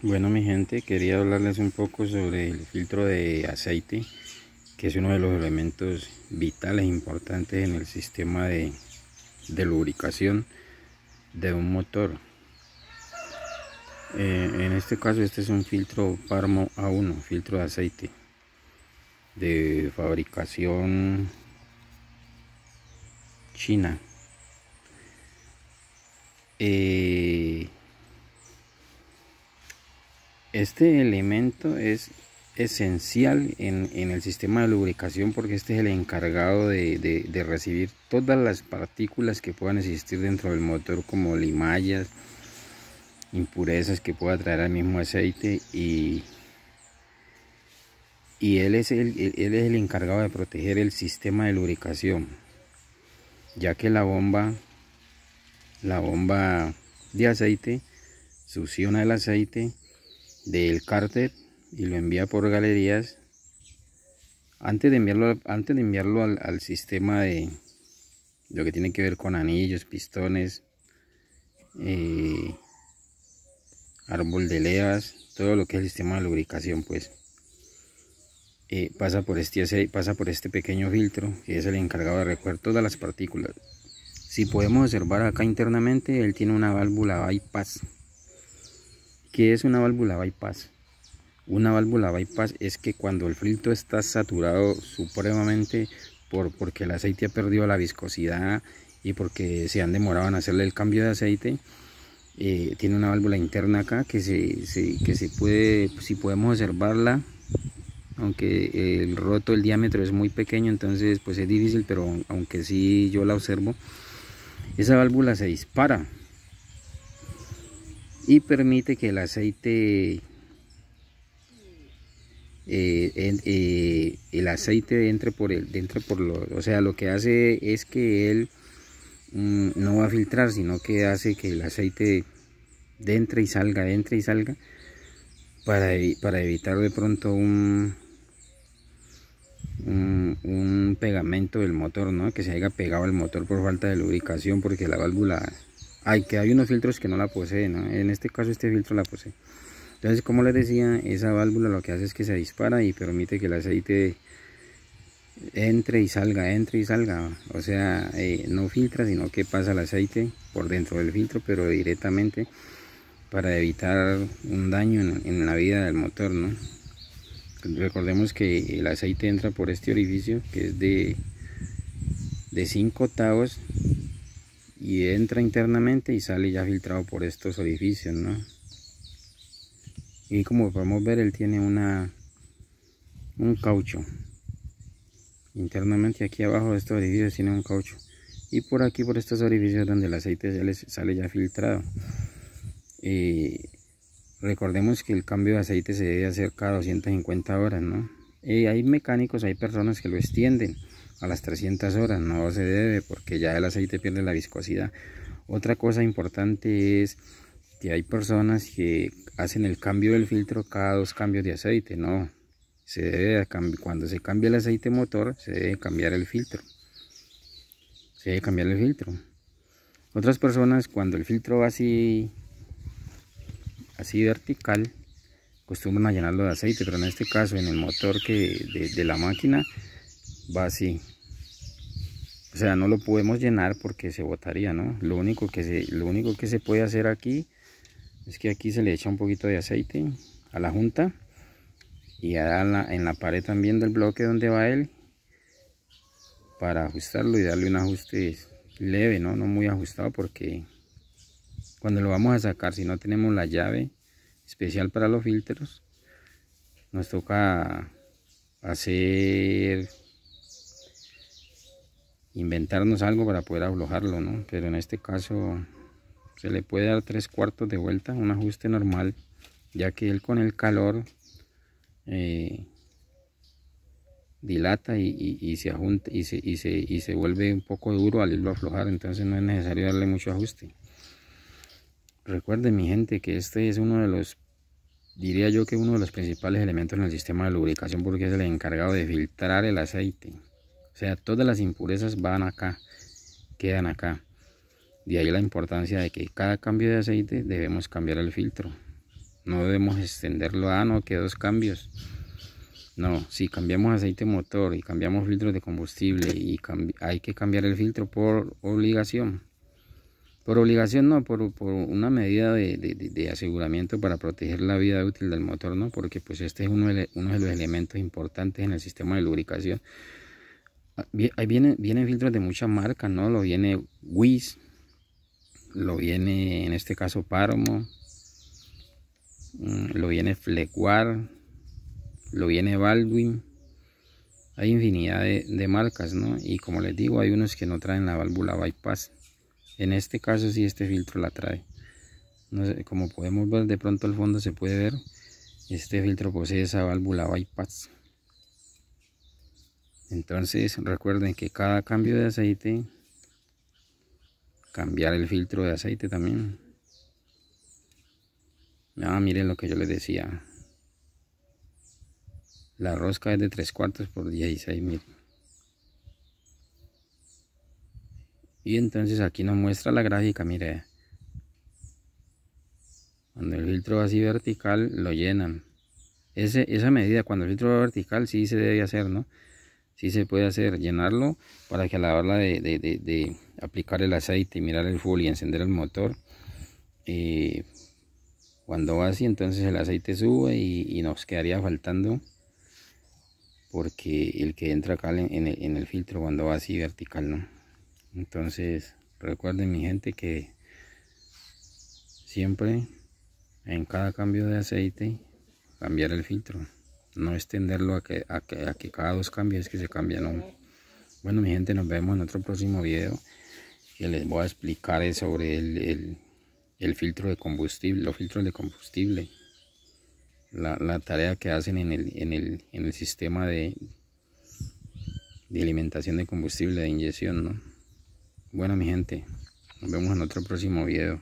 Bueno mi gente, quería hablarles un poco sobre el filtro de aceite, que es uno de los elementos vitales e importantes en el sistema de, lubricación de un motor. Eh, en este caso este es un filtro Parmo A1, filtro de aceite, de fabricación china. Eh, Este elemento es esencial en, el sistema de lubricación porque este es el encargado de, recibir todas las partículas que puedan existir dentro del motor como limallas, impurezas que pueda traer al mismo aceite y, y él, es el, él es el encargado de proteger el sistema de lubricación ya que la bomba la bomba de aceite succiona el aceite del cárter y lo envía por galerías antes de enviarlo antes de enviarlo al, sistema de lo que tiene que ver con anillos pistones eh, árbol de levas todo lo que es el sistema de lubricación pues eh, pasa por este pasa por este pequeño filtro que es el encargado de recoger todas las partículas si podemos observar acá internamente él tiene una válvula bypass ¿Qué es una válvula bypass? Una válvula bypass es que cuando el filtro está saturado supremamente por, porque el aceite ha perdido la viscosidad y porque se han demorado en hacerle el cambio de aceite, eh, tiene una válvula interna acá que que se puede, si podemos observarla, aunque el roto, el diámetro es muy pequeño, entonces pues es difícil, pero aunque sí yo la observo, esa válvula se dispara y permite que el aceite eh, eh, el aceite entre por el por lo o sea lo que hace es que él mm, no va a filtrar sino que hace que el aceite entre y salga entre y salga para, para evitar de pronto un, un, pegamento del motor no que se haya pegado el motor por falta de lubricación porque la válvula hay que hay unos filtros que no la poseen, en este caso este filtro la posee. Entonces, como les decía, esa válvula lo que hace es que se dispara y permite que el aceite entre y salga, entre y salga. O sea, eh, no filtra, sino que pasa el aceite por dentro del filtro, pero directamente para evitar un daño en, la vida del motor, ¿no? Recordemos que el aceite entra por este orificio que es de, de 5 octavos y entra internamente y sale ya filtrado por estos orificios ¿no? y como podemos ver él tiene una un caucho internamente aquí abajo de estos orificios tiene un caucho y por aquí por estos orificios donde el aceite sale, ya filtrado y recordemos que el cambio de aceite se debe hacer cada 250 horas ¿no? hay mecánicos hay personas que lo extienden a las 300 horas. No se debe porque ya el aceite pierde la viscosidad. Otra cosa importante es que hay personas que hacen el cambio del filtro cada dos cambios de aceite. No, se debe cuando se cambia el aceite motor se debe cambiar el filtro. Se debe cambiar el filtro. Otras personas cuando el filtro va así, así vertical, acostumbran a llenarlo de aceite, pero en este caso en el motor que de, de la máquina va así. O sea, no lo podemos llenar porque se botaría, ¿no? Lo único que se, lo único que se puede hacer aquí es que aquí se le echa un poquito de aceite a la junta y a en la pared también del bloque donde va él para ajustarlo y darle un ajuste leve, ¿no? No muy ajustado porque cuando lo vamos a sacar, si no tenemos la llave especial para los filtros, nos toca hacer inventarnos algo para poder aflojarlo, ¿no? Pero en este caso se le puede dar tres cuartos de vuelta, un ajuste normal, ya que él con el calor eh, dilata y, se ajunta y se, y se, y se vuelve un poco duro al irlo aflojar, entonces no es necesario darle mucho ajuste. Recuerden mi gente que este es uno de los, diría yo que uno de los principales elementos en el sistema de lubricación porque es el encargado de filtrar el aceite. O sea, todas las impurezas van acá, quedan acá. De ahí la importancia de que cada cambio de aceite debemos cambiar el filtro. No debemos extenderlo a ah, no, que dos cambios. No, si cambiamos aceite motor y cambiamos filtros de combustible y hay que cambiar el filtro por obligación. Por obligación no, por, una medida de, aseguramiento para proteger la vida útil del motor, ¿no? Porque pues este es uno de los elementos importantes en el sistema de lubricación Ah, ahí vienen, filtros de muchas marcas, ¿no? Lo viene Wiz, lo viene en este caso PARMO, mm, lo viene Flecuar, lo viene Baldwin. Hay infinidad de, marcas, ¿no? Y como les digo, hay unos que no traen la válvula bypass. En este caso sí este filtro la trae. como podemos ver, de pronto al fondo se puede ver, este filtro posee esa válvula bypass entonces recuerden que cada cambio de aceite cambiar el filtro de aceite también ah miren lo que yo les decía la rosca es de tres cuartos por 16 mil. y entonces aquí nos muestra la gráfica mire cuando el filtro va así vertical lo llenan esa medida cuando el filtro va vertical sí se debe hacer no sí se puede hacer, llenarlo para que a la hora de, aplicar el aceite y mirar el full y encender el motor, eh, cuando va así entonces el aceite sube y, nos quedaría faltando porque el que entra acá en, el, en el filtro cuando va así vertical, ¿no? Entonces recuerden mi gente que siempre en cada cambio de aceite cambiar el filtro no extenderlo a que, cada dos cambios que se cambian Bueno, mi gente, nos vemos en otro próximo video que les voy a explicar sobre el, filtro de combustible, los filtros de combustible, la, tarea que hacen en el, sistema de, de alimentación de combustible, de inyección, ¿no? Bueno, mi gente, nos vemos en otro próximo video.